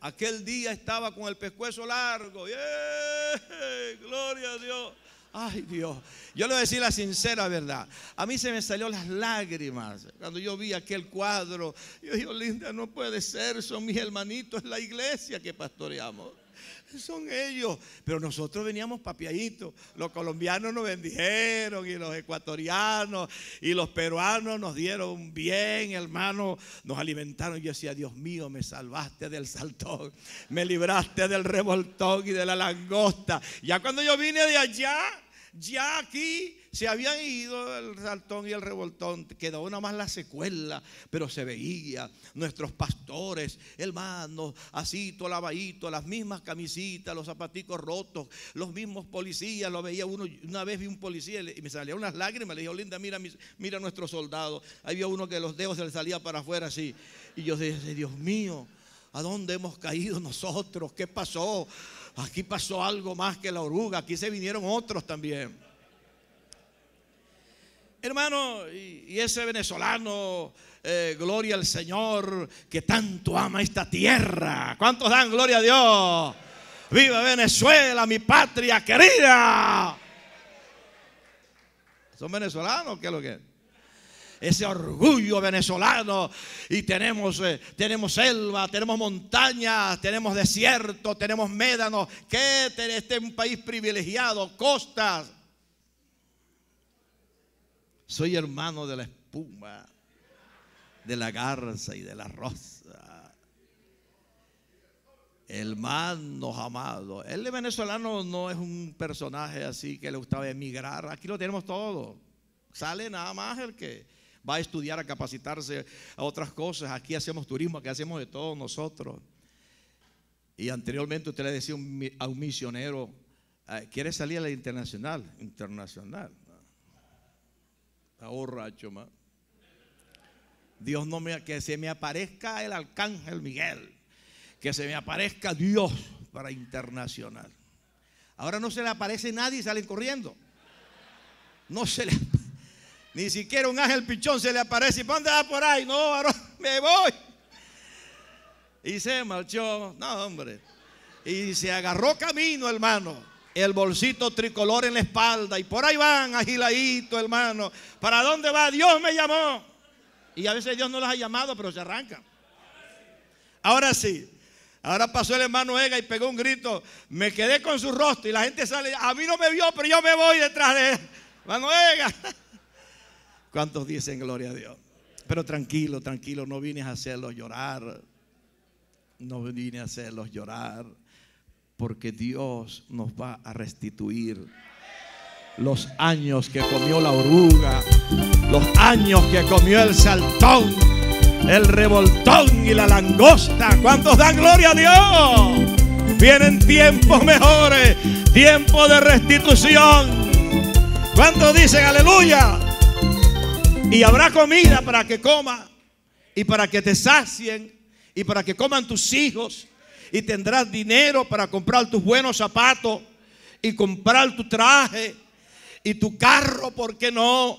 Aquel día estaba con el pescuezo largo. Gloria a Dios. Ay Dios, yo le voy a decir la sincera verdad. A mí se me salió las lágrimas cuando yo vi aquel cuadro. Yo digo, oh, Linda, no puede ser, son mis hermanitos, es la iglesia que pastoreamos. Son ellos. Pero nosotros veníamos papiaditos. Los colombianos nos bendijeron y los ecuatorianos y los peruanos nos dieron bien, hermano. Nos alimentaron. Yo decía, Dios mío, me salvaste del saltón. Me libraste del revoltón y de la langosta. Ya cuando yo vine de allá, ya aquí se habían ido el saltón y el revoltón, quedó nada más la secuela, pero se veía nuestros pastores, hermanos, asito, lavadito, las mismas camisitas, los zapaticos rotos, los mismos policías, lo veía uno, una vez vi un policía y me salían unas lágrimas, le dije, Linda, mira, mira a nuestros soldados, había uno que los dedos se le salía para afuera así, y yo dije, Dios mío, ¿a dónde hemos caído nosotros? ¿Qué pasó? Aquí pasó algo más que la oruga, aquí se vinieron otros también. Hermano, y ese venezolano, eh, gloria al Señor, que tanto ama esta tierra. ¿Cuántos dan gloria a Dios? Viva Venezuela, mi patria querida. Son venezolanos, ¿qué es lo que es? ese orgullo venezolano. Y tenemos, eh, tenemos selva, tenemos montañas, tenemos desierto, tenemos médanos. Que este es un país privilegiado, costas. Soy hermano de la espuma, de la garza y de la rosa. Hermanos amado, El venezolano no es un personaje así que le gustaba emigrar. Aquí lo tenemos todo. Sale nada más el que va a estudiar, a capacitarse a otras cosas. Aquí hacemos turismo, aquí hacemos de todos nosotros. Y anteriormente usted le decía a un misionero, ¿quiere salir a la internacional? Internacional. Ahorra Choma Dios no me, que se me aparezca el arcángel Miguel, que se me aparezca Dios para internacional. Ahora no se le aparece nadie y salen corriendo. No se le ni siquiera un ángel pichón se le aparece. ¿Dónde va por ahí? No, varón, me voy. Y se marchó. No, hombre. Y se agarró camino, hermano. El bolsito tricolor en la espalda. Y por ahí van, agiladito, hermano. ¿Para dónde va? Dios me llamó. Y a veces Dios no las ha llamado, pero se arranca Ahora sí. Ahora pasó el hermano Ega y pegó un grito. Me quedé con su rostro y la gente sale. A mí no me vio, pero yo me voy detrás de él. Hermano Ega. ¿Cuántos dicen gloria a Dios? Pero tranquilo, tranquilo, no vienes a hacerlos llorar. No vine a hacerlos llorar. Porque Dios nos va a restituir los años que comió la oruga, los años que comió el saltón, el revoltón y la langosta. ¿Cuántos dan gloria a Dios? Vienen tiempos mejores, Tiempo de restitución. ¿Cuántos dicen aleluya? Y habrá comida para que coma y para que te sacien y para que coman tus hijos. Y tendrás dinero para comprar tus buenos zapatos y comprar tu traje y tu carro, ¿por qué no?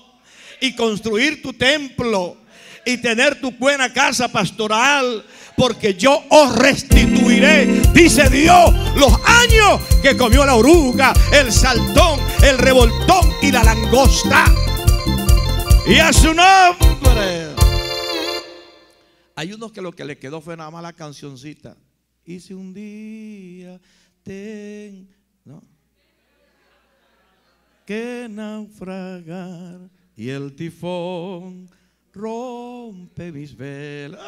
Y construir tu templo y tener tu buena casa pastoral, porque yo os restituiré, dice Dios, los años que comió la oruga, el saltón, el revoltón y la langosta y a su nombre. Hay unos que lo que le quedó fue nada más la cancioncita. Y si un día ten, Que naufragar y el tifón rompe mis velas.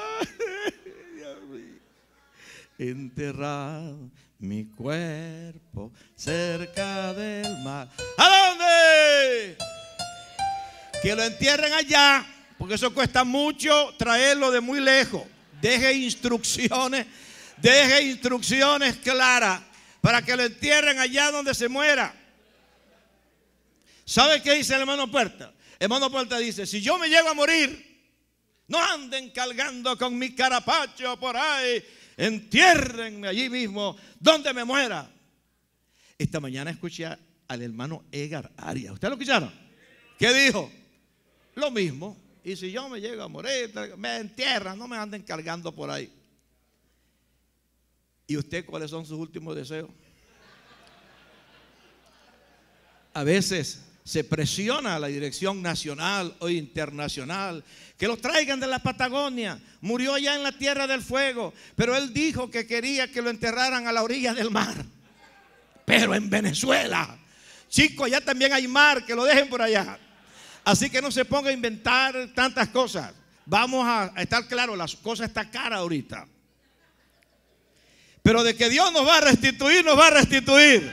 Enterrar mi cuerpo cerca del mar. ¿A dónde? Que lo entierren allá, porque eso cuesta mucho traerlo de muy lejos. Deje instrucciones, deje instrucciones claras para que lo entierren allá donde se muera. ¿Sabe qué dice el hermano Puerta? El hermano Puerta dice, si yo me llego a morir, no anden cargando con mi carapacho por ahí, entiérrenme allí mismo, donde me muera. Esta mañana escuché al hermano Edgar Arias. ¿Ustedes lo escucharon? ¿Qué dijo? Lo mismo. Y si yo me llego a morir, me entierran, no me anden cargando por ahí. ¿Y usted cuáles son sus últimos deseos? A veces se presiona a la dirección nacional o internacional, que lo traigan de la Patagonia. Murió allá en la Tierra del Fuego, pero él dijo que quería que lo enterraran a la orilla del mar, pero en Venezuela. Chicos, allá también hay mar, que lo dejen por allá. Así que no se ponga a inventar tantas cosas. Vamos a, estar claros, las cosas están cara ahorita. Pero de que Dios nos va a restituir, nos va a restituir.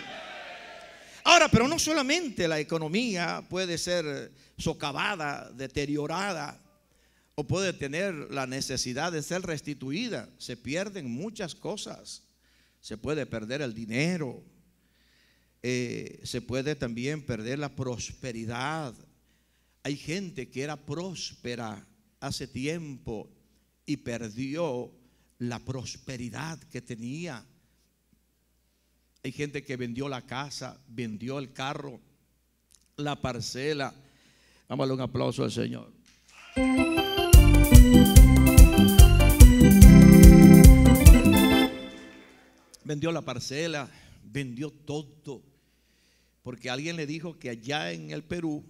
Ahora, pero no solamente la economía puede ser socavada, deteriorada, o puede tener la necesidad de ser restituida. Se pierden muchas cosas. Se puede perder el dinero. Eh, se puede también perder la prosperidad. Hay gente que era próspera hace tiempo y perdió la prosperidad que tenía. Hay gente que vendió la casa, vendió el carro, la parcela. Vámonos un aplauso al Señor. Vendió la parcela, vendió todo, porque alguien le dijo que allá en el Perú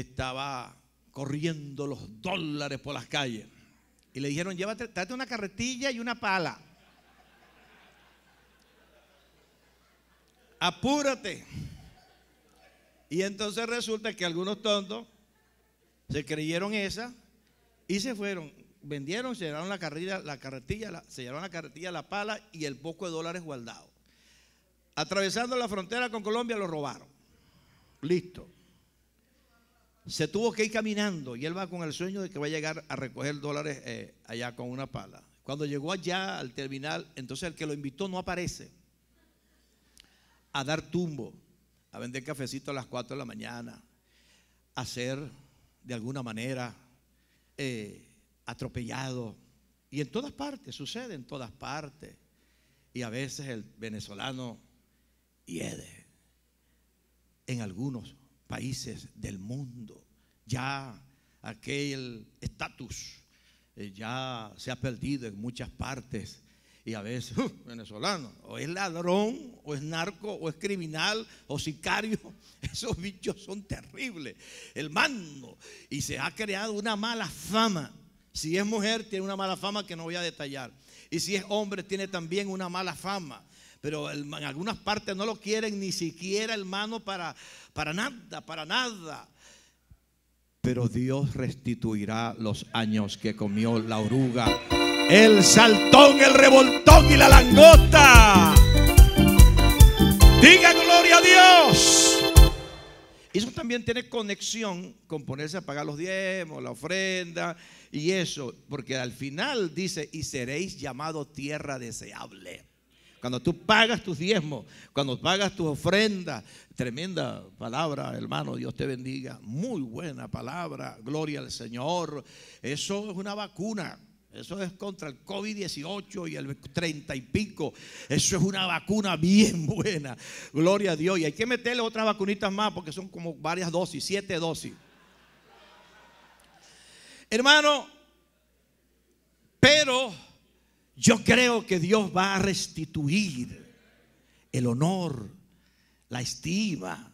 estaba corriendo los dólares por las calles. Y le dijeron, llévate, una carretilla y una pala. Apúrate. Y entonces resulta que algunos tontos se creyeron esa y se fueron. Vendieron, se llevaron la carretilla, la carretilla, la, se llevaron la carretilla, la pala y el poco de dólares guardado. Atravesando la frontera con Colombia lo robaron. Listo se tuvo que ir caminando y él va con el sueño de que va a llegar a recoger dólares eh, allá con una pala. Cuando llegó allá al terminal, entonces el que lo invitó no aparece a dar tumbo, a vender cafecito a las 4 de la mañana, a ser de alguna manera eh, atropellado. Y en todas partes, sucede en todas partes. Y a veces el venezolano hiede en algunos países del mundo. Ya aquel estatus eh, ya se ha perdido en muchas partes. Y a veces, venezolano, o es ladrón, o es narco, o es criminal, o sicario. Esos bichos son terribles, El mando Y se ha creado una mala fama. Si es mujer, tiene una mala fama que no voy a detallar. Y si es hombre, tiene también una mala fama. Pero en algunas partes no lo quieren ni siquiera, hermano, para, para nada, para nada. Pero Dios restituirá los años que comió la oruga, el saltón, el revoltón y la langosta. Diga gloria a Dios. Eso también tiene conexión con ponerse a pagar los diezmos, la ofrenda y eso, porque al final dice, y seréis llamado tierra deseable. Cuando tú pagas tus diezmos, cuando pagas tus ofrendas, tremenda palabra, hermano, Dios te bendiga. Muy buena palabra, gloria al Señor. Eso es una vacuna. Eso es contra el COVID-18 y el 30 y pico. Eso es una vacuna bien buena. Gloria a Dios. Y hay que meterle otras vacunitas más porque son como varias dosis, siete dosis. Hermano, pero yo creo que Dios va a restituir el honor, la estima,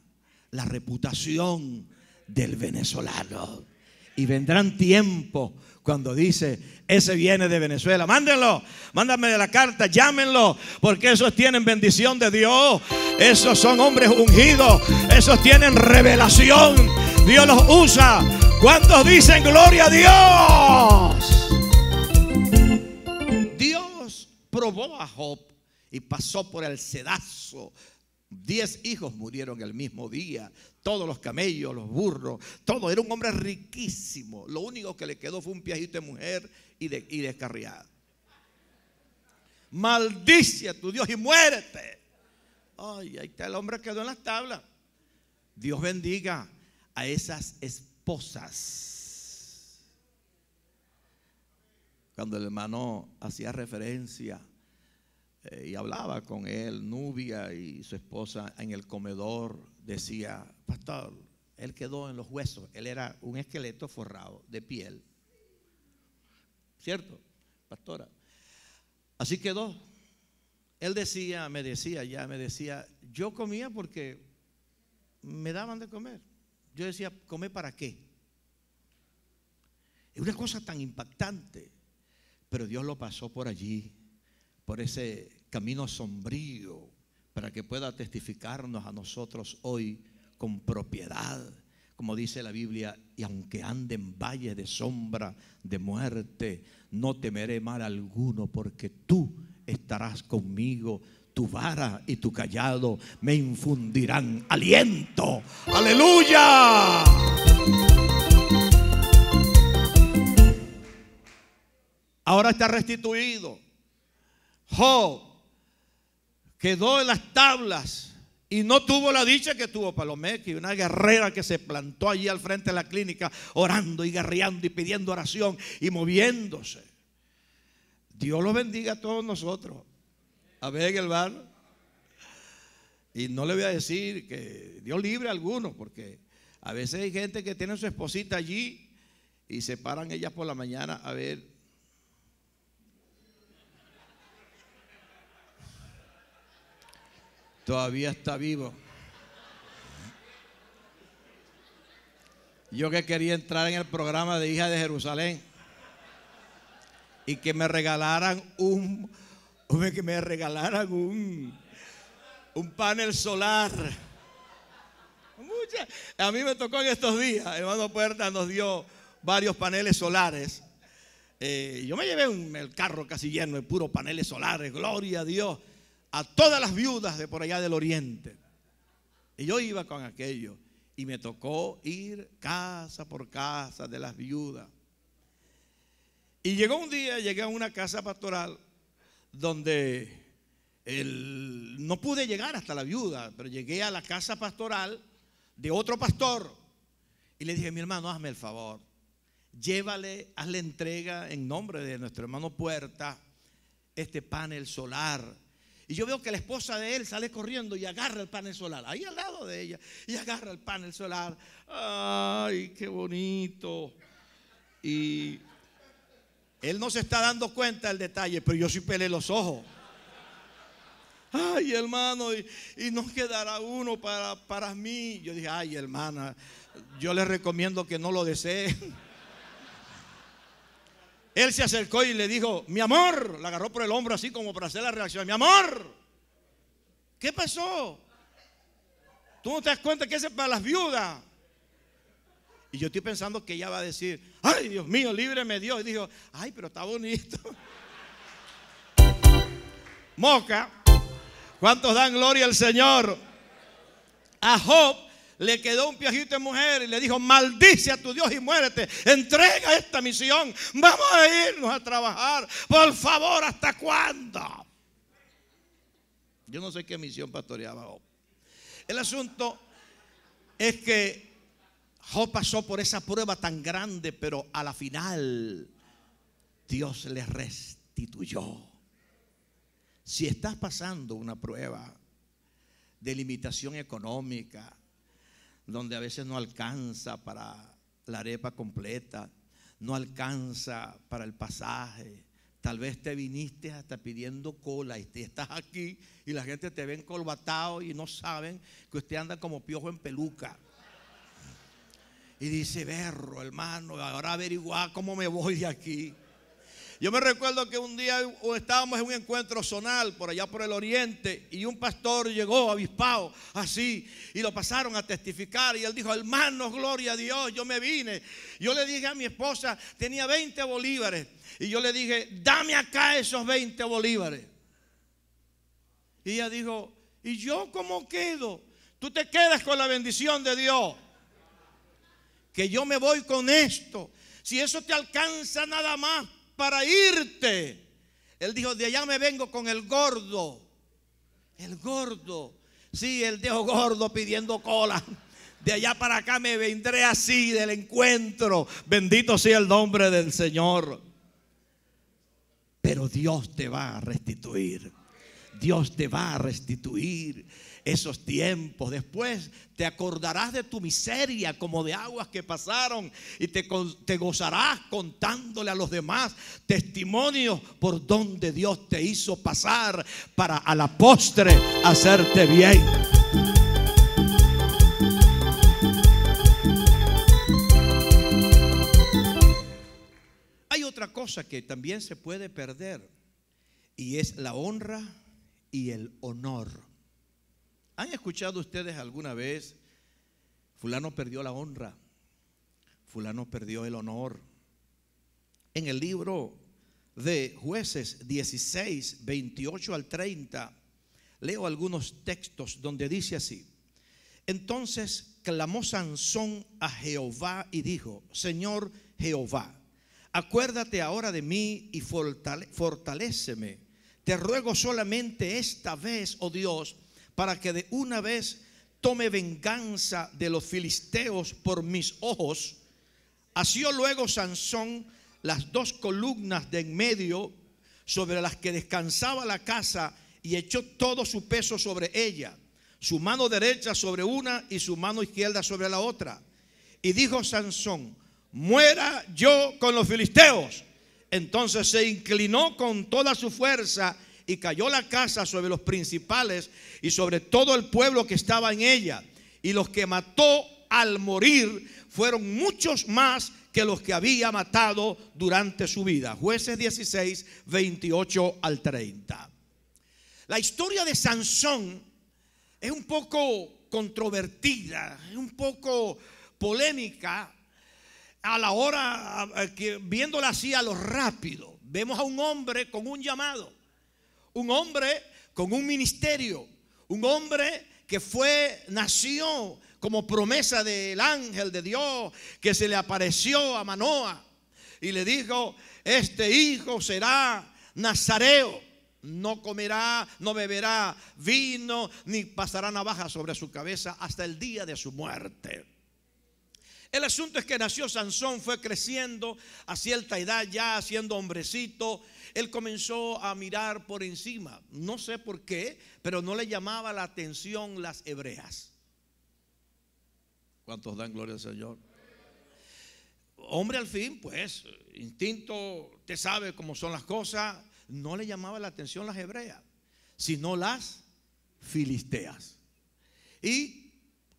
la reputación del venezolano. Y vendrán tiempos cuando dice, ese viene de Venezuela. Mándenlo, mándame la carta, llámenlo, porque esos tienen bendición de Dios. Esos son hombres ungidos, esos tienen revelación. Dios los usa. ¿Cuántos dicen gloria a Dios? probó a Job y pasó por el sedazo. Diez hijos murieron el mismo día. Todos los camellos, los burros, todo. Era un hombre riquísimo. Lo único que le quedó fue un piajito de mujer y, de, y Maldice a tu Dios y muérete. Ay, ahí está el hombre quedó en las tablas. Dios bendiga a esas esposas cuando el hermano hacía referencia eh, y hablaba con él, Nubia y su esposa en el comedor, decía, pastor, él quedó en los huesos, él era un esqueleto forrado de piel. ¿Cierto, pastora? Así quedó. Él decía, me decía, ya me decía, yo comía porque me daban de comer. Yo decía, ¿comer para qué? Es una cosa tan impactante. Pero Dios lo pasó por allí, por ese camino sombrío, para que pueda testificarnos a nosotros hoy con propiedad, como dice la Biblia, y aunque ande en valles de sombra, de muerte, no temeré mal alguno, porque tú estarás conmigo, tu vara y tu callado me infundirán aliento. Aleluya. ahora está restituido. Job quedó en las tablas y no tuvo la dicha que tuvo Palomeque, una guerrera que se plantó allí al frente de la clínica orando y guerreando y pidiendo oración y moviéndose. Dios lo bendiga a todos nosotros. A ver, hermano. Y no le voy a decir que Dios libre a algunos, porque a veces hay gente que tiene su esposita allí y se paran ellas por la mañana a ver Todavía está vivo. Yo que quería entrar en el programa de Hija de Jerusalén y que me regalaran un que me regalaran un un panel solar. A mí me tocó en estos días, el hermano Puerta nos dio varios paneles solares. Eh, yo me llevé un, el carro casi lleno de puros paneles solares, gloria a Dios a todas las viudas de por allá del oriente. Y yo iba con aquello y me tocó ir casa por casa de las viudas. Y llegó un día, llegué a una casa pastoral donde el, no pude llegar hasta la viuda, pero llegué a la casa pastoral de otro pastor y le dije, mi hermano, hazme el favor, llévale, hazle entrega en nombre de nuestro hermano Puerta este panel solar y yo veo que la esposa de él sale corriendo y agarra el panel solar, ahí al lado de ella, y agarra el panel solar. ¡Ay, qué bonito! Y él no se está dando cuenta del detalle, pero yo sí pelé los ojos. Ay, hermano, y, no nos quedará uno para, para mí. Yo dije, ay, hermana, yo le recomiendo que no lo deseen. Él se acercó y le dijo, mi amor, la agarró por el hombro así como para hacer la reacción, mi amor, ¿qué pasó? Tú no te das cuenta que ese es para las viudas. Y yo estoy pensando que ella va a decir, ay Dios mío, líbreme Dios. Y dijo, ay, pero está bonito. Moca, ¿cuántos dan gloria al Señor? A Job le quedó un piajito de mujer y le dijo, maldice a tu Dios y muérete, entrega esta misión, vamos a irnos a trabajar, por favor, ¿hasta cuándo? Yo no sé qué misión pastoreaba Job. El asunto es que Job pasó por esa prueba tan grande, pero a la final Dios le restituyó. Si estás pasando una prueba de limitación económica, donde a veces no alcanza para la arepa completa, no alcanza para el pasaje. Tal vez te viniste hasta pidiendo cola y te estás aquí y la gente te ve colbatado y no saben que usted anda como piojo en peluca. Y dice, berro, hermano, ahora averiguar cómo me voy de aquí. Yo me recuerdo que un día estábamos en un encuentro zonal por allá por el oriente y un pastor llegó avispado así y lo pasaron a testificar y él dijo, hermanos, gloria a Dios, yo me vine. Yo le dije a mi esposa, tenía 20 bolívares y yo le dije, dame acá esos 20 bolívares. Y ella dijo, ¿y yo cómo quedo? Tú te quedas con la bendición de Dios. Que yo me voy con esto. Si eso te alcanza nada más para irte. Él dijo, de allá me vengo con el gordo. El gordo. Sí, el dejo gordo pidiendo cola. De allá para acá me vendré así del encuentro. Bendito sea el nombre del Señor. Pero Dios te va a restituir. Dios te va a restituir esos tiempos. Después te acordarás de tu miseria como de aguas que pasaron y te, gozarás contándole a los demás testimonios por donde Dios te hizo pasar para a la postre hacerte bien. Hay otra cosa que también se puede perder y es la honra y el honor. ¿Han escuchado ustedes alguna vez, fulano perdió la honra, fulano perdió el honor? En el libro de jueces 16, 28 al 30, leo algunos textos donde dice así, entonces clamó Sansón a Jehová y dijo, Señor Jehová, acuérdate ahora de mí y fortaleceme Te ruego solamente esta vez, oh Dios, para que de una vez tome venganza de los filisteos por mis ojos. Asió luego Sansón las dos columnas de en medio sobre las que descansaba la casa y echó todo su peso sobre ella, su mano derecha sobre una y su mano izquierda sobre la otra. Y dijo Sansón, muera yo con los filisteos. Entonces se inclinó con toda su fuerza y cayó la casa sobre los principales y sobre todo el pueblo que estaba en ella. Y los que mató al morir fueron muchos más que los que había matado durante su vida. Jueces 16, 28 al 30. La historia de Sansón es un poco controvertida, es un poco polémica a la hora, eh, viéndola así a lo rápido. Vemos a un hombre con un llamado un hombre con un ministerio, un hombre que fue, nació como promesa del ángel de Dios que se le apareció a Manoa y le dijo, este hijo será nazareo, no comerá, no beberá vino, ni pasará navaja sobre su cabeza hasta el día de su muerte. El asunto es que nació Sansón, fue creciendo a cierta edad ya, siendo hombrecito. Él comenzó a mirar por encima, no sé por qué, pero no le llamaba la atención las hebreas. ¿Cuántos dan gloria al Señor? Hombre al fin, pues, instinto, te sabe cómo son las cosas, no le llamaba la atención las hebreas, sino las filisteas. Y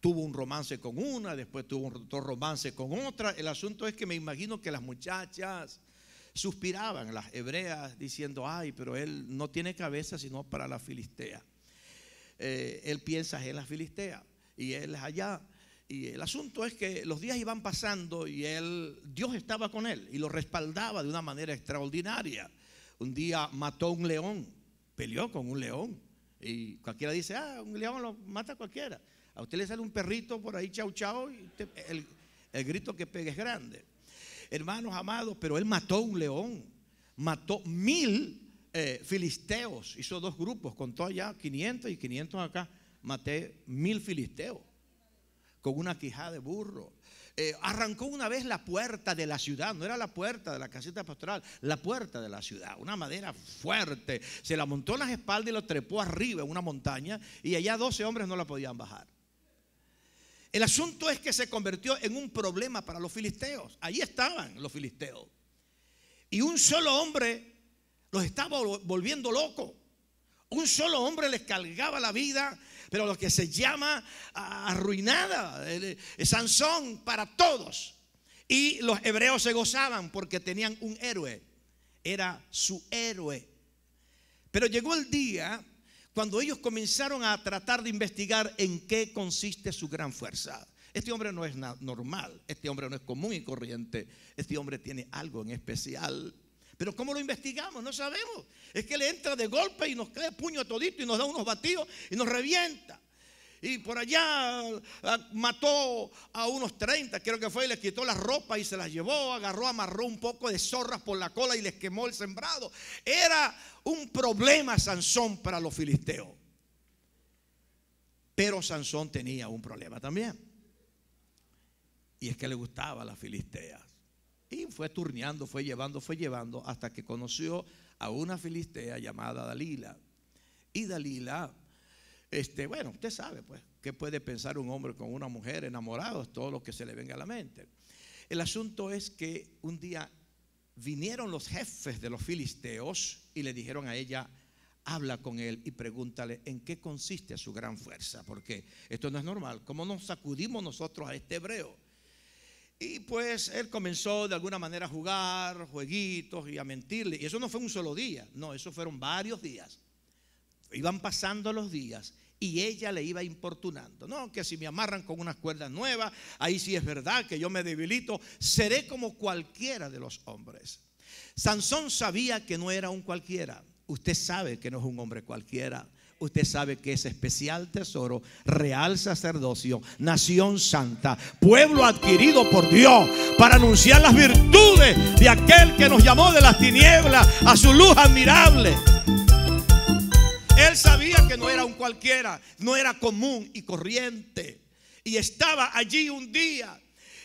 tuvo un romance con una, después tuvo otro romance con otra. El asunto es que me imagino que las muchachas suspiraban, las hebreas, diciendo, ay, pero él no tiene cabeza sino para la filistea. Eh, él piensa en la filistea y él es allá. Y el asunto es que los días iban pasando y él, Dios estaba con él y lo respaldaba de una manera extraordinaria. Un día mató un león, peleó con un león. Y cualquiera dice, ah, un león lo mata cualquiera. A usted le sale un perrito por ahí, chau, chao y el, grito que pega es grande. Hermanos amados, pero él mató un león, mató mil eh, filisteos, hizo dos grupos, contó allá 500 y 500 acá, maté mil filisteos con una quijada de burro. Eh, arrancó una vez la puerta de la ciudad, no era la puerta de la casita pastoral, la puerta de la ciudad, una madera fuerte. Se la montó en las espaldas y lo trepó arriba en una montaña y allá 12 hombres no la podían bajar. El asunto es que se convirtió en un problema para los filisteos. Ahí estaban los filisteos. Y un solo hombre los estaba volviendo locos. Un solo hombre les cargaba la vida, pero lo que se llama ah, arruinada, Sansón para todos. Y los hebreos se gozaban porque tenían un héroe. Era su héroe. Pero llegó el día cuando ellos comenzaron a tratar de investigar en qué consiste su gran fuerza. Este hombre no es normal, este hombre no es común y corriente, este hombre tiene algo en especial. Pero ¿cómo lo investigamos? No sabemos. Es que le entra de golpe y nos cae puño todito y nos da unos batidos y nos revienta y por allá ah, mató a unos 30, creo que fue, y les quitó la ropa y se las llevó, agarró, amarró un poco de zorras por la cola y les quemó el sembrado. Era un problema Sansón para los filisteos. Pero Sansón tenía un problema también. Y es que le gustaba a las filisteas. Y fue turneando, fue llevando, fue llevando, hasta que conoció a una filistea llamada Dalila. Y Dalila este, bueno, usted sabe, pues, qué puede pensar un hombre con una mujer enamorado, todo lo que se le venga a la mente. El asunto es que un día vinieron los jefes de los filisteos y le dijeron a ella, habla con él y pregúntale en qué consiste su gran fuerza, porque esto no es normal. ¿Cómo nos sacudimos nosotros a este hebreo? Y pues él comenzó de alguna manera a jugar jueguitos y a mentirle. Y eso no fue un solo día, no, eso fueron varios días. Iban pasando los días y ella le iba importunando. No, que si me amarran con unas cuerdas nuevas, ahí sí es verdad que yo me debilito, seré como cualquiera de los hombres. Sansón sabía que no era un cualquiera. Usted sabe que no es un hombre cualquiera. Usted sabe que es especial tesoro, real sacerdocio, nación santa, pueblo adquirido por Dios para anunciar las virtudes de aquel que nos llamó de las tinieblas a su luz admirable. Él sabía no era un cualquiera, no era común y corriente. Y estaba allí un día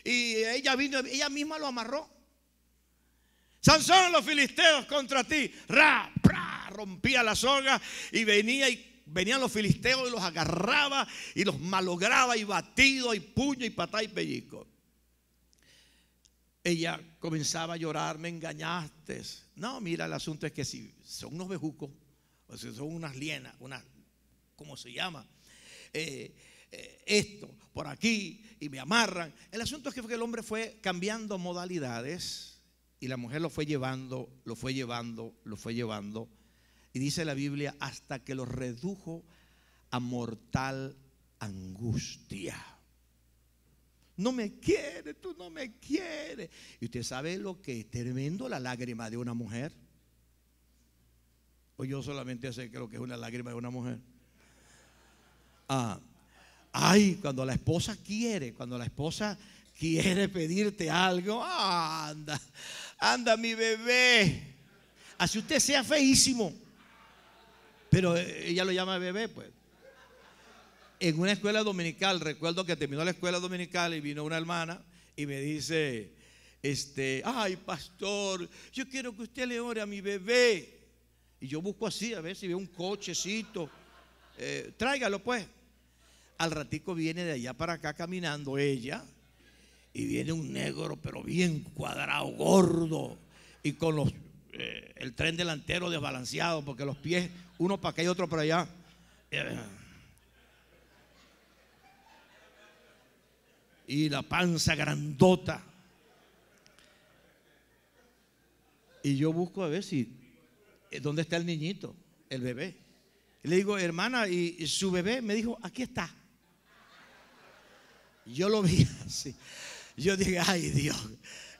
y ella vino, ella misma lo amarró. Sansón, los filisteos contra ti. Ra, rompía la soga y venía y venían los filisteos y los agarraba y los malograba y batido y puño y patá y pellico. Ella comenzaba a llorar, me engañaste. No, mira, el asunto es que si son unos bejucos, o si son unas lienas, unas Cómo se llama, eh, eh, esto por aquí y me amarran. El asunto es que el hombre fue cambiando modalidades y la mujer lo fue llevando, lo fue llevando, lo fue llevando. Y dice la Biblia, hasta que lo redujo a mortal angustia. No me quiere, tú no me quieres. Y usted sabe lo que es tremendo la lágrima de una mujer. O yo solamente sé que lo que es una lágrima de una mujer. Ah, ay, cuando la esposa quiere, cuando la esposa quiere pedirte algo, anda, anda mi bebé. Así usted sea feísimo. Pero ella lo llama bebé, pues. En una escuela dominical, recuerdo que terminó la escuela dominical y vino una hermana y me dice, este, ay pastor, yo quiero que usted le ore a mi bebé. Y yo busco así, a ver si veo un cochecito. Eh, tráigalo pues. Al ratico viene de allá para acá caminando ella y viene un negro, pero bien cuadrado, gordo, y con los, eh, el tren delantero desbalanceado, porque los pies, uno para acá y otro para allá. Eh, y la panza grandota. Y yo busco a ver si, eh, ¿dónde está el niñito, el bebé? le digo, hermana, ¿y su bebé? Me dijo, aquí está. Yo lo vi así. Yo dije, ay Dios,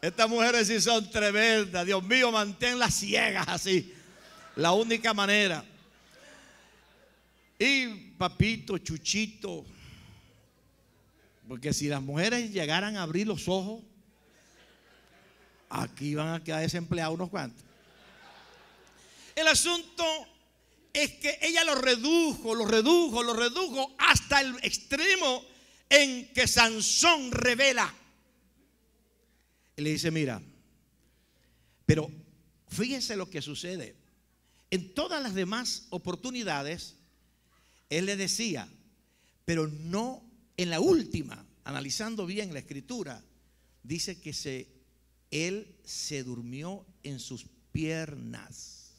estas mujeres sí son tremendas. Dios mío, manténlas ciegas así. La única manera. Y papito, chuchito. Porque si las mujeres llegaran a abrir los ojos, aquí van a quedar desempleados unos cuantos. El asunto es que ella lo redujo, lo redujo, lo redujo hasta el extremo en que Sansón revela. Y le dice, mira, pero fíjese lo que sucede. En todas las demás oportunidades, él le decía, pero no en la última, analizando bien la escritura, dice que se, él se durmió en sus piernas.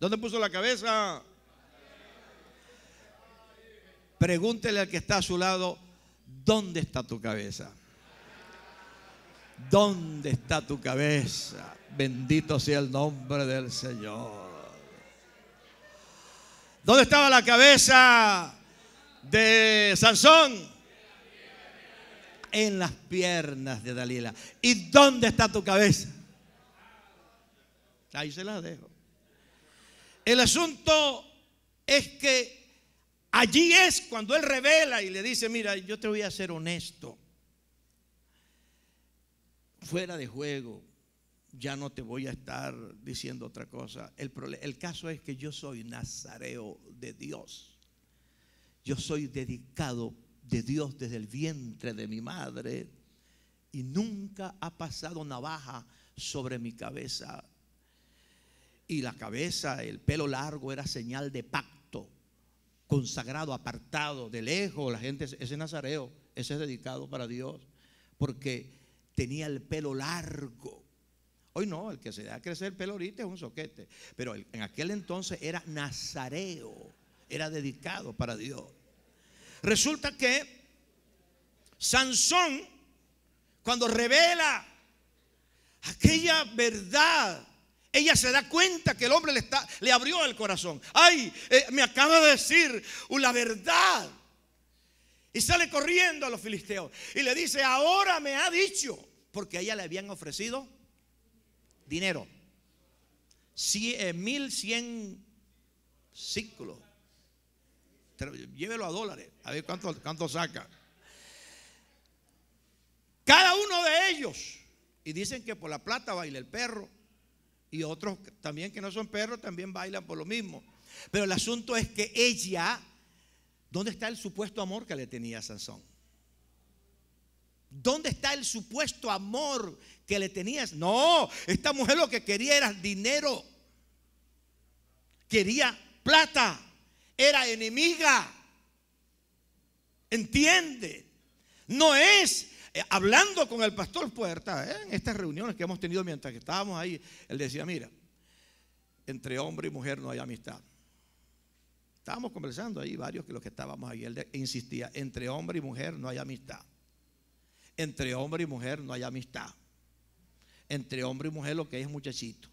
¿Dónde puso la cabeza? Pregúntele al que está a su lado, ¿dónde está tu cabeza? ¿Dónde está tu cabeza? Bendito sea el nombre del Señor. ¿Dónde estaba la cabeza de Sansón? En las piernas de Dalila. ¿Y dónde está tu cabeza? Ahí se la dejo. El asunto es que Allí es cuando Él revela y le dice, mira, yo te voy a ser honesto. Fuera de juego, ya no te voy a estar diciendo otra cosa. El, el caso es que yo soy nazareo de Dios. Yo soy dedicado de Dios desde el vientre de mi madre y nunca ha pasado navaja sobre mi cabeza. Y la cabeza, el pelo largo era señal de pacto consagrado, apartado, de lejos. La gente, ese nazareo, ese es dedicado para Dios, porque tenía el pelo largo. Hoy no, el que se da a crecer el pelo ahorita es un soquete. Pero en aquel entonces era nazareo, era dedicado para Dios. Resulta que Sansón, cuando revela aquella verdad ella se da cuenta que el hombre le, está, le abrió el corazón. Ay, eh, me acaba de decir la verdad. Y sale corriendo a los filisteos. Y le dice, ahora me ha dicho. Porque a ella le habían ofrecido dinero. Eh, mil cien ciclos. Llévelo a dólares. A ver cuánto, cuánto saca. Cada uno de ellos. Y dicen que por la plata baila el perro y otros también que no son perros también bailan por lo mismo. Pero el asunto es que ella, ¿dónde está el supuesto amor que le tenía a Sansón? ¿Dónde está el supuesto amor que le tenías? No, esta mujer lo que quería era dinero. Quería plata. Era enemiga. ¿Entiende? No es eh, hablando con el pastor Puerta, eh, en estas reuniones que hemos tenido mientras que estábamos ahí, él decía, mira, entre hombre y mujer no hay amistad. Estábamos conversando ahí, varios que los que estábamos ahí, él insistía, entre hombre y mujer no hay amistad. Entre hombre y mujer no hay amistad. Entre hombre y mujer lo que es muchachito.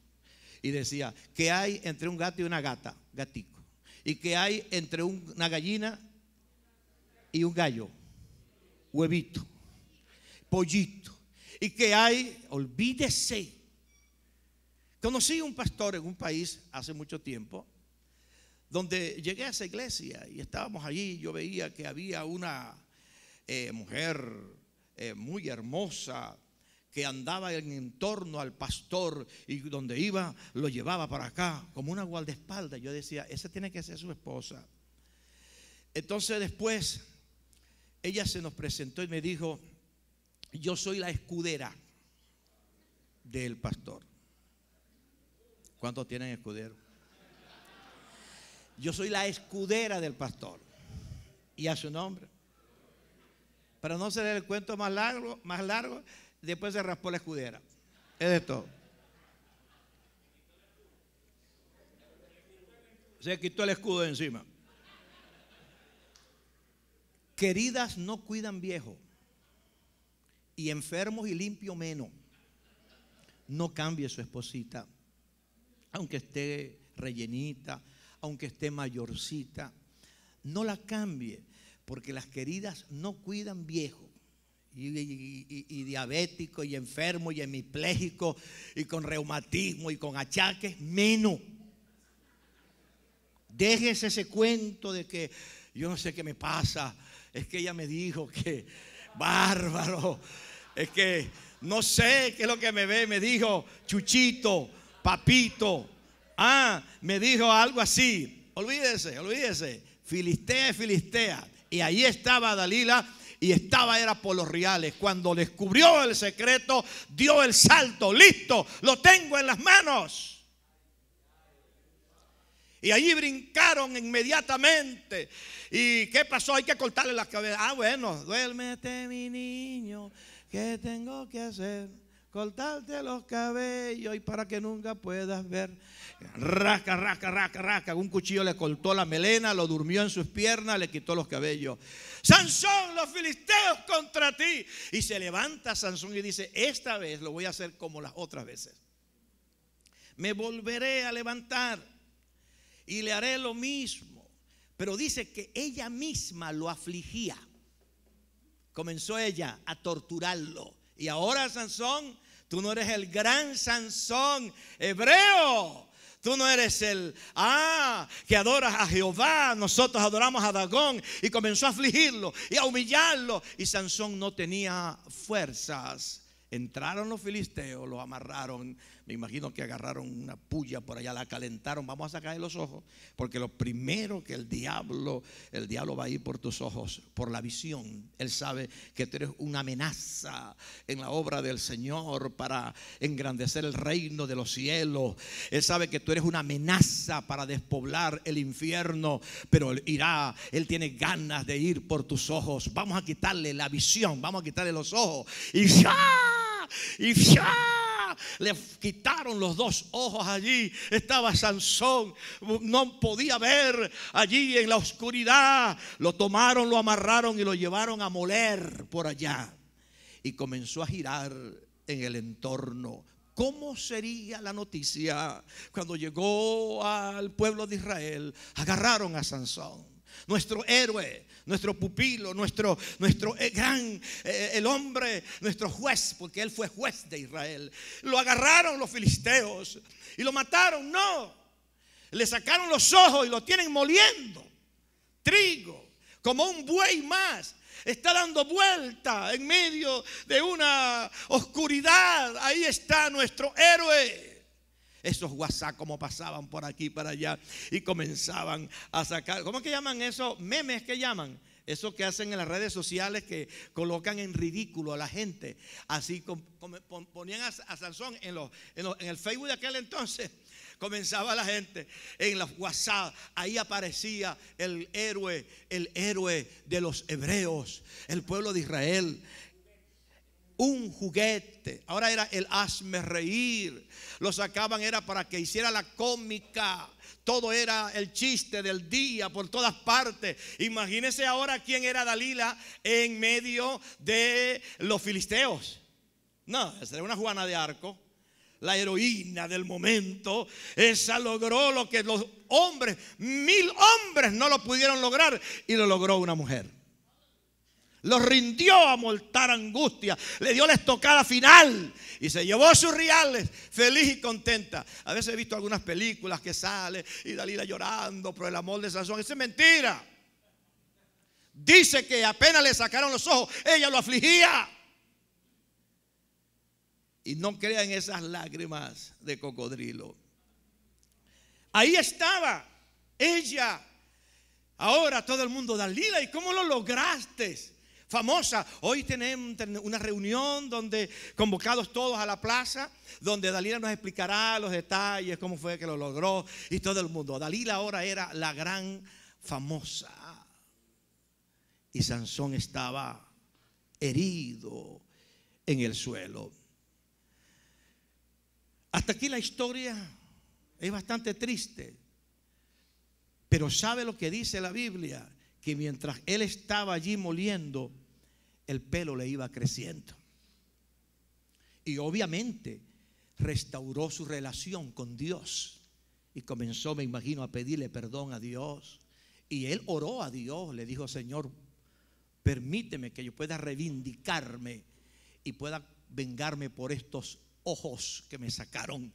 Y decía, ¿qué hay entre un gato y una gata? Gatico. ¿Y qué hay entre una gallina y un gallo? Huevito pollito. Y que hay, olvídese. Conocí un pastor en un país hace mucho tiempo, donde llegué a esa iglesia y estábamos allí, yo veía que había una eh, mujer eh, muy hermosa, que andaba en torno al pastor y donde iba lo llevaba para acá como una guardaespaldas. Yo decía, esa tiene que ser su esposa. Entonces después ella se nos presentó y me dijo, yo soy la escudera del pastor. ¿Cuántos tienen escudero? Yo soy la escudera del pastor. Y a su nombre. Para no ser el cuento más largo, más largo, después se raspó la escudera. Es de todo. Se quitó el escudo de encima. Queridas no cuidan viejo y enfermos y limpio menos. No cambie su esposita, aunque esté rellenita, aunque esté mayorcita. No la cambie, porque las queridas no cuidan viejo Y, diabético y enfermo y hemipléjico y con reumatismo y con achaques, menos. Déjese ese cuento de que yo no sé qué me pasa, es que ella me dijo que Bárbaro. Es que no sé qué es lo que me ve. Me dijo Chuchito, Papito. Ah, me dijo algo así. Olvídese, olvídese. Filistea Filistea. Y ahí estaba Dalila y estaba era por los reales. Cuando descubrió el secreto, dio el salto. Listo, lo tengo en las manos. Y allí brincaron inmediatamente. ¿Y qué pasó? Hay que cortarle las cabezas. Ah, bueno, duérmete mi niño, ¿qué tengo que hacer? Cortarte los cabellos y para que nunca puedas ver. Rasca, rasca, rasca, rasca. Un cuchillo le cortó la melena, lo durmió en sus piernas, le quitó los cabellos. Sansón, los filisteos contra ti. Y se levanta Sansón y dice, esta vez lo voy a hacer como las otras veces. Me volveré a levantar y le haré lo mismo. Pero dice que ella misma lo afligía. Comenzó ella a torturarlo. Y ahora, Sansón, tú no eres el gran Sansón hebreo. Tú no eres el, ah, que adoras a Jehová, nosotros adoramos a Dagón. Y comenzó a afligirlo y a humillarlo. Y Sansón no tenía fuerzas. Entraron los filisteos, lo amarraron, me imagino que agarraron una puya por allá, la calentaron. Vamos a sacarle los ojos, porque lo primero que el diablo, el diablo va a ir por tus ojos, por la visión. Él sabe que tú eres una amenaza en la obra del Señor para engrandecer el reino de los cielos. Él sabe que tú eres una amenaza para despoblar el infierno, pero él irá, él tiene ganas de ir por tus ojos. Vamos a quitarle la visión, vamos a quitarle los ojos. Y ya, y ya le quitaron los dos ojos allí. Estaba Sansón, no podía ver allí en la oscuridad. Lo tomaron, lo amarraron y lo llevaron a moler por allá. Y comenzó a girar en el entorno. ¿Cómo sería la noticia cuando llegó al pueblo de Israel? Agarraron a Sansón nuestro héroe, nuestro pupilo, nuestro, nuestro eh, gran, eh, el hombre, nuestro juez, porque él fue juez de Israel. Lo agarraron los filisteos y lo mataron, no. Le sacaron los ojos y lo tienen moliendo. Trigo, como un buey más está dando vuelta en medio de una oscuridad. Ahí está nuestro héroe esos WhatsApp como pasaban por aquí para allá y comenzaban a sacar, ¿cómo que llaman eso? Memes que llaman. Eso que hacen en las redes sociales que colocan en ridículo a la gente. Así ponían a, Sansón en, en el Facebook de aquel entonces comenzaba la gente en los WhatsApp. Ahí aparecía el héroe, el héroe de los hebreos, el pueblo de Israel, un juguete. Ahora era el hazme reír. Lo sacaban era para que hiciera la cómica. Todo era el chiste del día por todas partes. imagínese ahora quién era Dalila en medio de los filisteos. No, era una Juana de Arco, la heroína del momento. Esa logró lo que los hombres, mil hombres no lo pudieron lograr y lo logró una mujer. Los rindió a moltar angustia. Le dio la estocada final. Y se llevó sus reales feliz y contenta. A veces he visto algunas películas que sale y Dalila llorando por el amor de Sansón. Esa es mentira. Dice que apenas le sacaron los ojos, ella lo afligía. Y no crean esas lágrimas de cocodrilo. Ahí estaba ella. Ahora todo el mundo, Dalila, ¿y cómo lo lograste? famosa. Hoy tenemos una reunión donde convocados todos a la plaza, donde Dalila nos explicará los detalles, cómo fue que lo logró y todo el mundo. Dalila ahora era la gran famosa. Y Sansón estaba herido en el suelo. Hasta aquí la historia es bastante triste. Pero sabe lo que dice la Biblia mientras él estaba allí moliendo, el pelo le iba creciendo. Y obviamente restauró su relación con Dios. Y comenzó, me imagino, a pedirle perdón a Dios. Y él oró a Dios, le dijo, Señor, permíteme que yo pueda reivindicarme y pueda vengarme por estos ojos que me sacaron.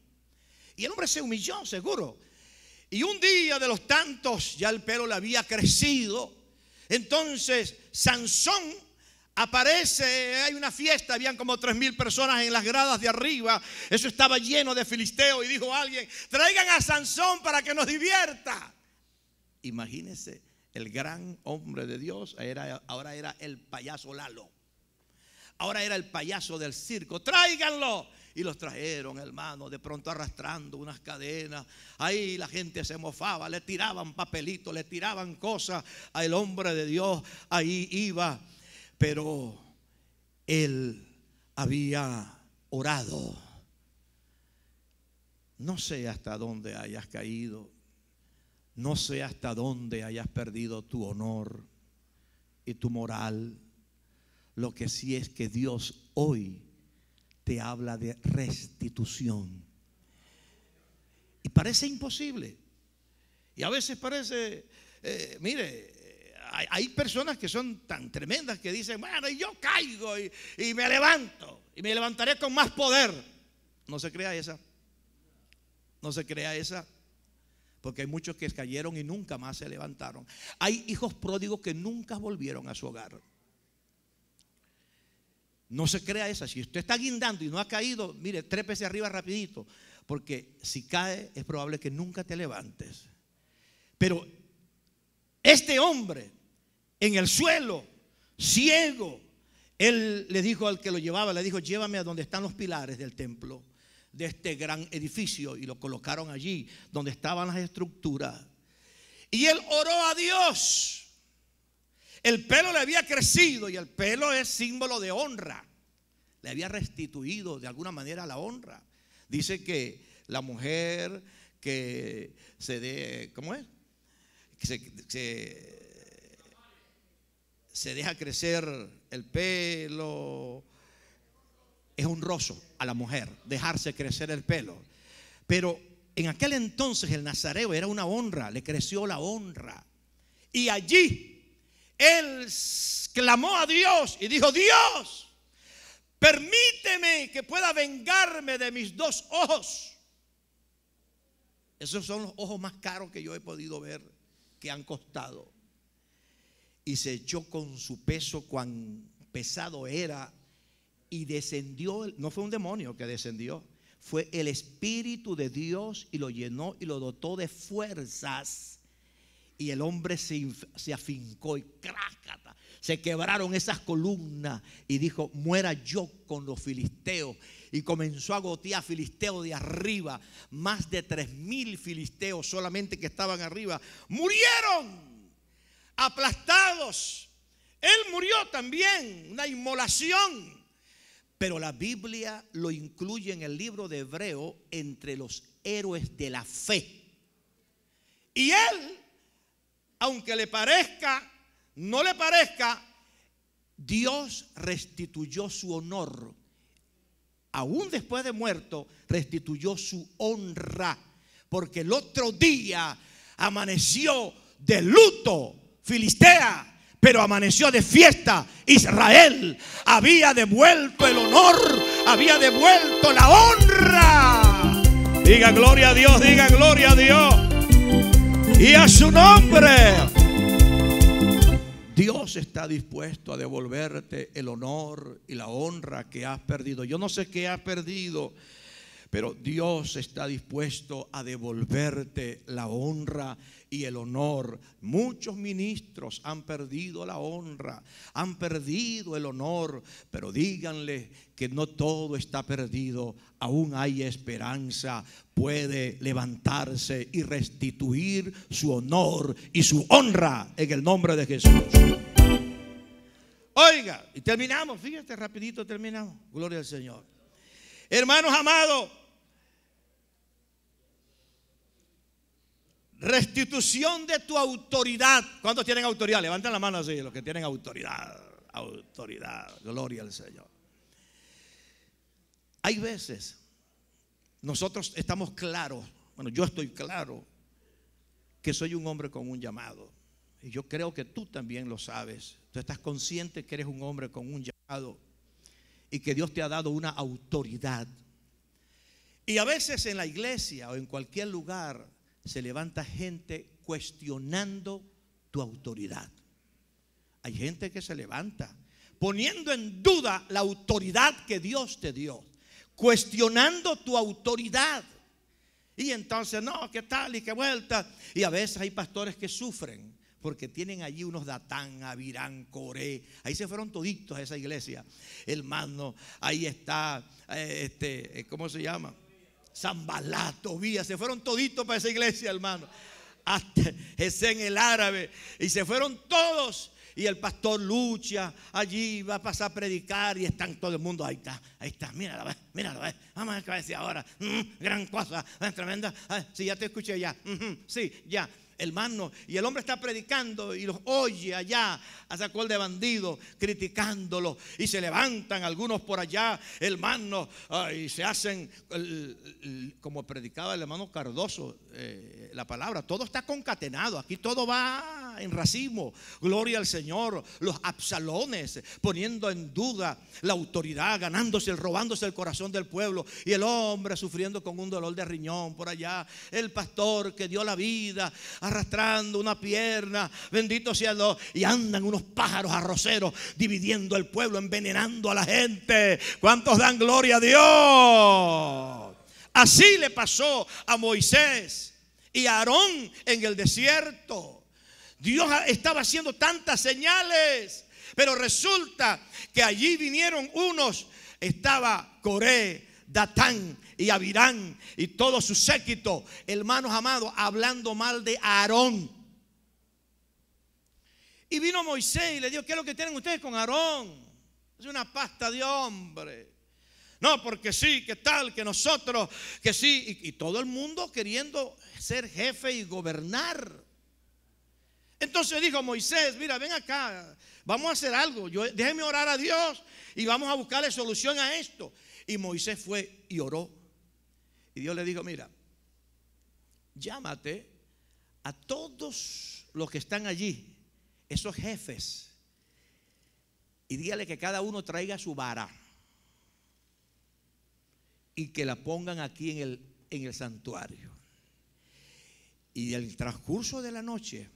Y el hombre se humilló, seguro. Y un día de los tantos, ya el pelo le había crecido entonces, Sansón aparece, hay una fiesta, habían como tres mil personas en las gradas de arriba, eso estaba lleno de filisteos y dijo alguien, traigan a Sansón para que nos divierta. Imagínense, el gran hombre de Dios era, ahora era el payaso Lalo, ahora era el payaso del circo, tráiganlo. Y los trajeron, hermano, de pronto arrastrando unas cadenas. Ahí la gente se mofaba, le tiraban papelitos, le tiraban cosas al hombre de Dios. Ahí iba. Pero él había orado. No sé hasta dónde hayas caído. No sé hasta dónde hayas perdido tu honor y tu moral. Lo que sí es que Dios hoy te habla de restitución. Y parece imposible. Y a veces parece, eh, mire, hay, personas que son tan tremendas que dicen, bueno, yo caigo y me levanto, y me levantaré con más poder. No se crea esa. No se crea esa. Porque hay muchos que cayeron y nunca más se levantaron. Hay hijos pródigos que nunca volvieron a su hogar. No se crea esa. Si usted está guindando y no ha caído, mire, trépese arriba rapidito. Porque si cae, es probable que nunca te levantes. Pero este hombre, en el suelo, ciego, él le dijo al que lo llevaba, le dijo, llévame a donde están los pilares del templo, de este gran edificio. Y lo colocaron allí, donde estaban las estructuras. Y él oró a Dios. El pelo le había crecido y el pelo es símbolo de honra. Le había restituido de alguna manera la honra. Dice que la mujer que se dé, ¿cómo es? Que se, se deja crecer el pelo. Es honroso a la mujer dejarse crecer el pelo. Pero en aquel entonces el nazareo era una honra, le creció la honra. Y allí él clamó a Dios y dijo, Dios, permíteme que pueda vengarme de mis dos ojos. Esos son los ojos más caros que yo he podido ver, que han costado. Y se echó con su peso cuán pesado era y descendió, no fue un demonio que descendió, fue el Espíritu de Dios y lo llenó y lo dotó de fuerzas y el hombre se, se afincó y crácata. Se quebraron esas columnas y dijo, muera yo con los filisteos. Y comenzó a gotear filisteos de arriba. Más de tres mil filisteos solamente que estaban arriba. Murieron aplastados. Él murió también, una inmolación. Pero la Biblia lo incluye en el libro de Hebreo entre los héroes de la fe. Y él aunque le parezca, no le parezca, Dios restituyó su honor. Aún después de muerto, restituyó su honra. Porque el otro día amaneció de luto Filistea, pero amaneció de fiesta. Israel había devuelto el honor, había devuelto la honra. Diga gloria a Dios, diga gloria a Dios y a su nombre. Dios está dispuesto a devolverte el honor y la honra que has perdido. Yo no sé qué has perdido pero Dios está dispuesto a devolverte la honra y el honor. Muchos ministros han perdido la honra, han perdido el honor, pero díganle que no todo está perdido, aún hay esperanza, puede levantarse y restituir su honor y su honra en el nombre de Jesús. Oiga, y terminamos, fíjate rapidito, terminamos. Gloria al Señor. Hermanos amados, Restitución de tu autoridad. ¿Cuántos tienen autoridad? Levanten la mano así, los que tienen autoridad. Autoridad. Gloria al Señor. Hay veces, nosotros estamos claros, bueno, yo estoy claro, que soy un hombre con un llamado. Y yo creo que tú también lo sabes. Tú estás consciente que eres un hombre con un llamado y que Dios te ha dado una autoridad. Y a veces en la iglesia o en cualquier lugar se levanta gente cuestionando tu autoridad. Hay gente que se levanta poniendo en duda la autoridad que Dios te dio, cuestionando tu autoridad. Y entonces, no, ¿qué tal y qué vuelta? Y a veces hay pastores que sufren porque tienen allí unos Datán, Avirán, Coré. Ahí se fueron toditos a esa iglesia. Hermano, ahí está, eh, este, eh, ¿cómo se llama? Zambalá, vía, se fueron toditos para esa iglesia, hermano. Hasta en el árabe. Y se fueron todos. Y el pastor lucha allí, va a pasar a predicar y están todo el mundo. Ahí está, ahí está, míralo, mírala, vamos a ver qué va a decir ahora. Mm, gran cosa, tremenda. si ah, sí, ya te escuché ya. Mm, mm, sí, ya hermano. Y el hombre está predicando y los oye allá, hasta cual de bandido, criticándolo. Y se levantan algunos por allá, hermano, y se hacen, como predicaba el hermano Cardoso, eh, la palabra, todo está concatenado, aquí todo va en racimo. Gloria al Señor, los absalones poniendo en duda la autoridad, ganándose, robándose el corazón del pueblo. Y el hombre sufriendo con un dolor de riñón por allá. El pastor que dio la vida arrastrando una pierna, bendito sea Dios, y andan unos pájaros arroceros dividiendo el pueblo, envenenando a la gente. ¿Cuántos dan gloria a Dios? Así le pasó a Moisés y a Aarón en el desierto. Dios estaba haciendo tantas señales, pero resulta que allí vinieron unos, estaba Coré, Datán, y Abirán y todo su séquito, hermanos amados, hablando mal de Aarón. Y vino Moisés y le dijo, ¿qué es lo que tienen ustedes con Aarón? Es una pasta de hombre. No, porque sí, que tal, que nosotros, que sí, y, todo el mundo queriendo ser jefe y gobernar. Entonces dijo Moisés, mira, ven acá, vamos a hacer algo, yo, déjeme orar a Dios y vamos a buscarle solución a esto. Y Moisés fue y oró y Dios le dijo, mira, llámate a todos los que están allí, esos jefes, y dígale que cada uno traiga su vara y que la pongan aquí en el, en el santuario. Y en el transcurso de la noche,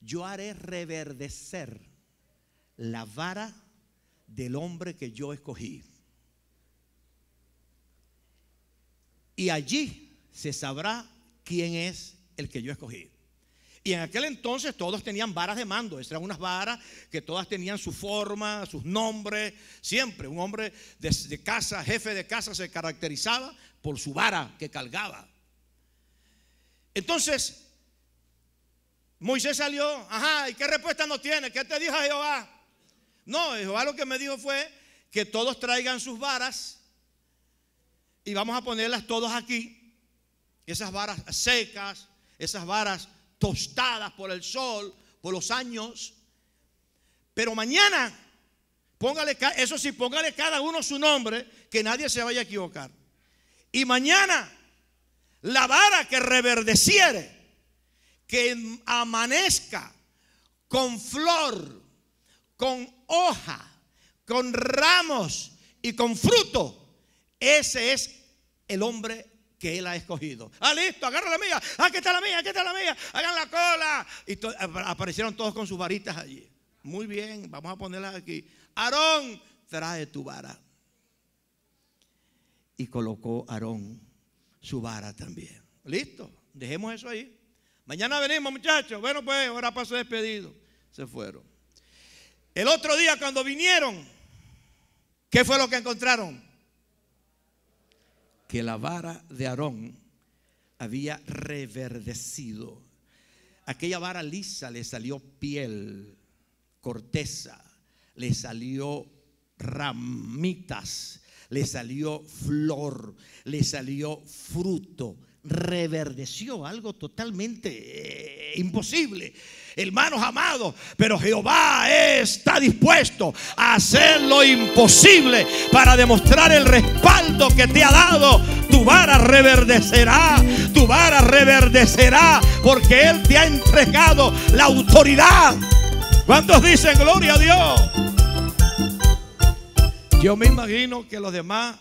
yo haré reverdecer la vara del hombre que yo escogí. y allí se sabrá quién es el que yo escogí. Y en aquel entonces todos tenían varas de mando, esas eran unas varas que todas tenían su forma, sus nombres, siempre. Un hombre de, casa, jefe de casa, se caracterizaba por su vara que cargaba. Entonces, Moisés salió, ajá, ¿y qué respuesta no tiene? ¿Qué te dijo Jehová? No, Jehová lo que me dijo fue que todos traigan sus varas y vamos a ponerlas todas aquí, esas varas secas, esas varas tostadas por el sol, por los años. Pero mañana, póngale, eso sí, póngale cada uno su nombre, que nadie se vaya a equivocar. Y mañana, la vara que reverdeciere, que amanezca con flor, con hoja, con ramos y con fruto, ese es el hombre que él ha escogido. Ah, listo, agarra la mía. Ah, aquí está la mía, aquí está la mía. Hagan la cola. Y aparecieron todos con sus varitas allí. Muy bien, vamos a ponerlas aquí. Aarón, trae tu vara. Y colocó Aarón su vara también. Listo, dejemos eso ahí. Mañana venimos, muchachos. Bueno, pues ahora paso despedido. Se fueron. El otro día cuando vinieron, ¿qué fue lo que encontraron? que la vara de Aarón había reverdecido. Aquella vara lisa le salió piel, corteza, le salió ramitas, le salió flor, le salió fruto, reverdeció algo totalmente eh, imposible. Hermanos amados, pero Jehová está dispuesto a hacer lo imposible para demostrar el respaldo que te ha dado. Tu vara reverdecerá, tu vara reverdecerá, porque Él te ha entregado la autoridad. ¿Cuántos dicen gloria a Dios? Yo me imagino que los demás,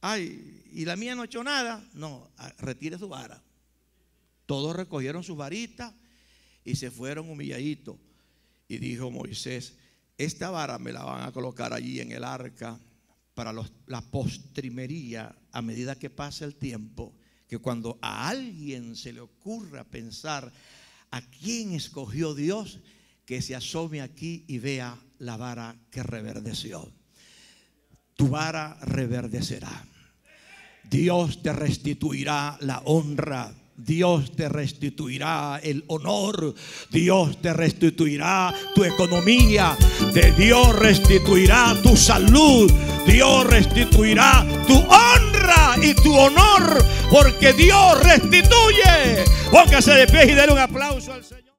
ay, y la mía no ha hecho nada. No, ah, retire su vara. Todos recogieron su varita y se fueron humilladitos. Y dijo Moisés, esta vara me la van a colocar allí en el arca para la postrimería a medida que pase el tiempo, que cuando a alguien se le ocurra pensar a quién escogió Dios, que se asome aquí y vea la vara que reverdeció. Tu vara reverdecerá. Dios te restituirá la honra. Dios te restituirá el honor, Dios te restituirá tu economía, de Dios restituirá tu salud, Dios restituirá tu honra y tu honor, porque Dios restituye. Póngase de pie y dale un aplauso al Señor.